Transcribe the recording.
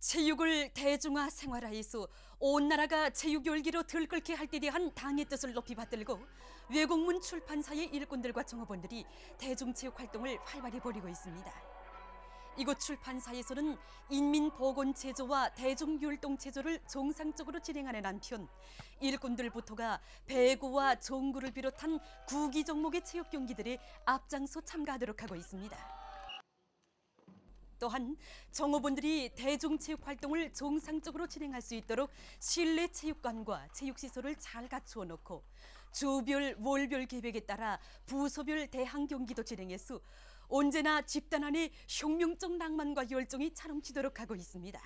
체육을 대중화 생활화해수온 나라가 체육 열기로 들끓게 할때 대한 당의 뜻을 높이 받들고 외국문 출판사의 일꾼들과 종업원들이 대중체육 활동을 활발히 벌이고 있습니다. 이곳 출판사에서는 인민보건체조와 대중율동체조를 정상적으로 진행하는 한편 일꾼들부터가 배구와 종구를 비롯한 구기 종목의 체육 경기들이 앞장서 참가하도록 하고 있습니다. 또한 정호분들이 대중체육 활동을 정상적으로 진행할 수 있도록 실내 체육관과 체육시설을 잘 갖추어 놓고 주별, 월별 계획에 따라 부서별 대항 경기도 진행해수 언제나 집단 안에 혁명적 낭만과 열정이 차럼치도록 하고 있습니다.